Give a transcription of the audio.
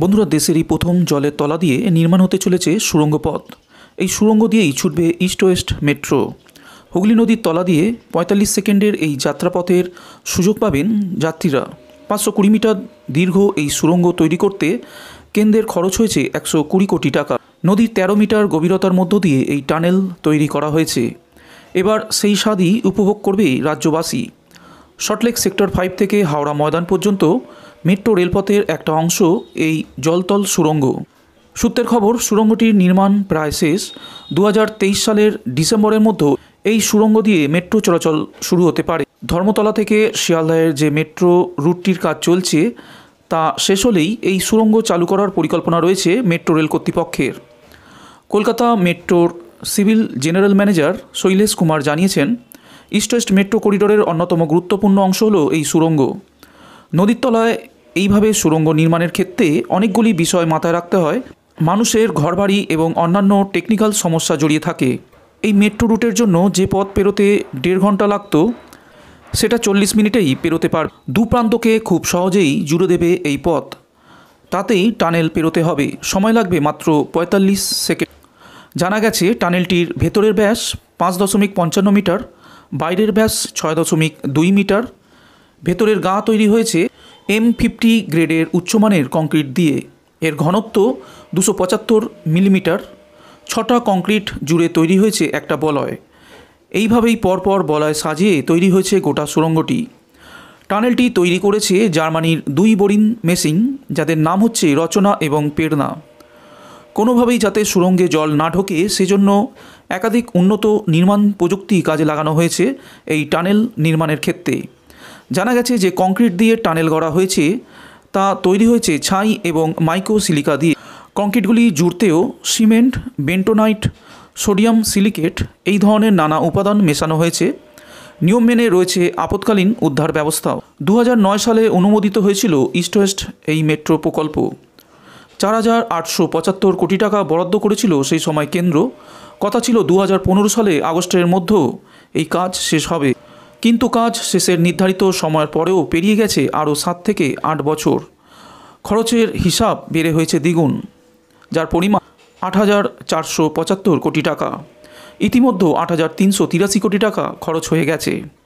বন্ধুরা দেশের এই প্রথম জলের তলা দিয়ে নির্মাণ হতে চলেছে সুড়ঙ্গপথ পথ এই সুড়ঙ্গ দিয়েই ছুটবে ইস্ট ওয়েস্ট মেট্রো হুগলি নদীর তলা দিয়ে পঁয়তাল্লিশ সেকেন্ডের এই যাত্রাপথের সুযোগ পাবেন যাত্রীরা পাঁচশো কুড়ি মিটার দীর্ঘ এই সুড়ঙ্গ তৈরি করতে কেন্দ্রের খরচ হয়েছে একশো কুড়ি কোটি টাকা নদীর তেরো মিটার গভীরতার মধ্য দিয়ে এই টানেল তৈরি করা হয়েছে এবার সেই স্বাদই উপভোগ করবে রাজ্যবাসী শর্টলেক সেক্টর ফাইভ থেকে হাওড়া ময়দান পর্যন্ত মেট্রো রেলপথের একটা অংশ এই জলতল সুড়ঙ্গ সূত্রের খবর সুড়ঙ্গটির নির্মাণ প্রায় শেষ দু সালের ডিসেম্বরের মধ্যে এই সুড়ঙ্গ দিয়ে মেট্রো চলাচল শুরু হতে পারে ধর্মতলা থেকে শিয়ালদায়ের যে মেট্রো রুটটির কাজ চলছে তা শেষ হলেই এই সুড়ঙ্গ চালু করার পরিকল্পনা রয়েছে মেট্রো রেল কর্তৃপক্ষের কলকাতা মেট্রোর civil general manager Shailesh Kumar জানিয়েছেন ইস্ট ওয়েস্ট মেট্রো করিডোরের অন্যতম গুরুত্বপূর্ণ অংশ হল এই সুড়ঙ্গ নদীর তলায় এইভাবে সুরঙ্গ নির্মাণের ক্ষেত্রে অনেকগুলি বিষয় মাথায় রাখতে হয় মানুষের ঘরবাড়ি এবং অন্যান্য টেকনিক্যাল সমস্যা জড়িয়ে থাকে এই মেট্রো রুটের জন্য যে পথ পেরোতে দেড় ঘন্টা লাগতো সেটা চল্লিশ মিনিটেই পেরোতে পার দু প্রান্তকে খুব সহজেই জুড়ে দেবে এই পথ তাতেই টানেল পেরোতে হবে সময় লাগবে মাত্র পঁয়তাল্লিশ সেকেন্ড জানা গেছে টানেলটির ভেতরের ব্যাস পাঁচ দশমিক পঞ্চান্ন মিটার বাইরের ব্যাস ছয় দশমিক দুই মিটার ভেতরের গা তৈরি হয়েছে এম ফিফটি গ্রেডের উচ্চমানের কংক্রিট দিয়ে এর ঘনত্ব দুশো পঁচাত্তর মিলিমিটার ছটা কংক্রিট জুড়ে তৈরি হয়েছে একটা বলয় এইভাবেই পরপর বলয় সাজিয়ে তৈরি হয়েছে গোটা সুড়ঙ্গটি টানেলটি তৈরি করেছে জার্মানির দুই বোরিং মেসিং যাদের নাম হচ্ছে রচনা এবং পেরনা কোনোভাবেই যাতে সুড়ঙ্গে জল না ঢোকে সেজন্য একাধিক উন্নত নির্মাণ প্রযুক্তি কাজে লাগানো হয়েছে এই টানেল নির্মাণের ক্ষেত্রে জানা গেছে যে কংক্রিট দিয়ে টানেল গড়া হয়েছে তা তৈরি হয়েছে ছাই এবং মাইক্রোসিলিকা দিয়ে কংক্রিটগুলি জুড়তেও সিমেন্ট বেন্টোনাইট সোডিয়াম সিলিকেট এই ধরনের নানা উপাদান মেশানো হয়েছে নিয়ম মেনে রয়েছে আপতকালীন উদ্ধার ব্যবস্থাও দু সালে অনুমোদিত হয়েছিল ইস্ট ওয়েস্ট এই মেট্রো প্রকল্প চার হাজার আটশো পঁচাত্তর কোটি টাকা বরাদ্দ করেছিল সেই সময় কেন্দ্র কথা ছিল দু সালে আগস্টের মধ্যেও এই কাজ শেষ হবে কিন্তু কাজ শেষের নির্ধারিত সময়ের পরেও পেরিয়ে গেছে আরও সাত থেকে আট বছর খরচের হিসাব বেড়ে হয়েছে দ্বিগুণ যার পরিমাণ আট হাজার চারশো পঁচাত্তর কোটি টাকা ইতিমধ্যে আট হাজার তিনশো তিরাশি কোটি টাকা খরচ হয়ে গেছে